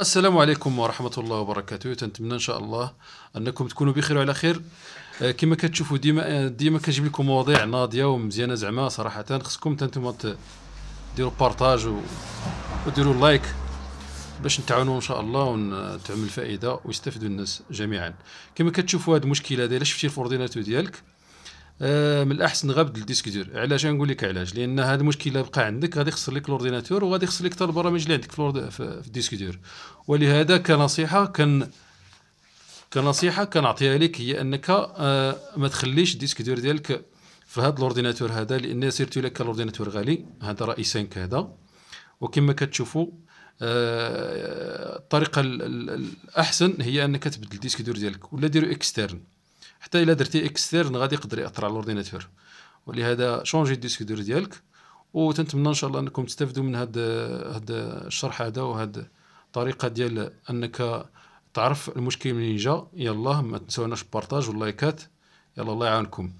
السلام عليكم ورحمة الله وبركاته تنتمنى إن شاء الله أنكم تكونوا بخير وعلى خير آه، كما كتشوفوا ديما آه، ديما كنجيب لكم مواضيع ناضية ومزيانة زعما صراحة خصكم انتم ديروا بارتاج وديروا لايك باش نتعاونوا ان شاء الله ونتعمل فائده ويستفيدوا الناس جميعا كما كتشوفوا هذه المشكله هذه الا شفتي في ديالك آه، من الاحسن غير الديسك دير علاش نقول لك علاش لان هذه المشكل بقى عندك غادي يخسر لك الاورديناتور وغادي يخسر لك حتى البرامج اللي عندك في, في الديسك دير ولهذا كنصيحه كان كنصيحه كنعطيها لك هي انك آه، ما تخليش الديسك دير ديالك في هذا الاورديناتور هذا لان سيرتو لك الاورديناتور غالي هذا راي 5 هذا وكما كتشوفوا آه، الطريقه الاحسن هي انك تبدل الديسك دور ديالك ولا ديرو اكسترن حتى الا درتي اكسترن غادي يقدر ياثر على الاورديناتور ولهذا شونجي الديسك دور ديالك وتنتمنى ان شاء الله انكم تستافدوا من هذا هذا الشرح هذا وهذا الطريقه ديال انك تعرف المشكل منين جا يلاه ما تنساوناش البارطاج واللايكات يلا الله يعاونكم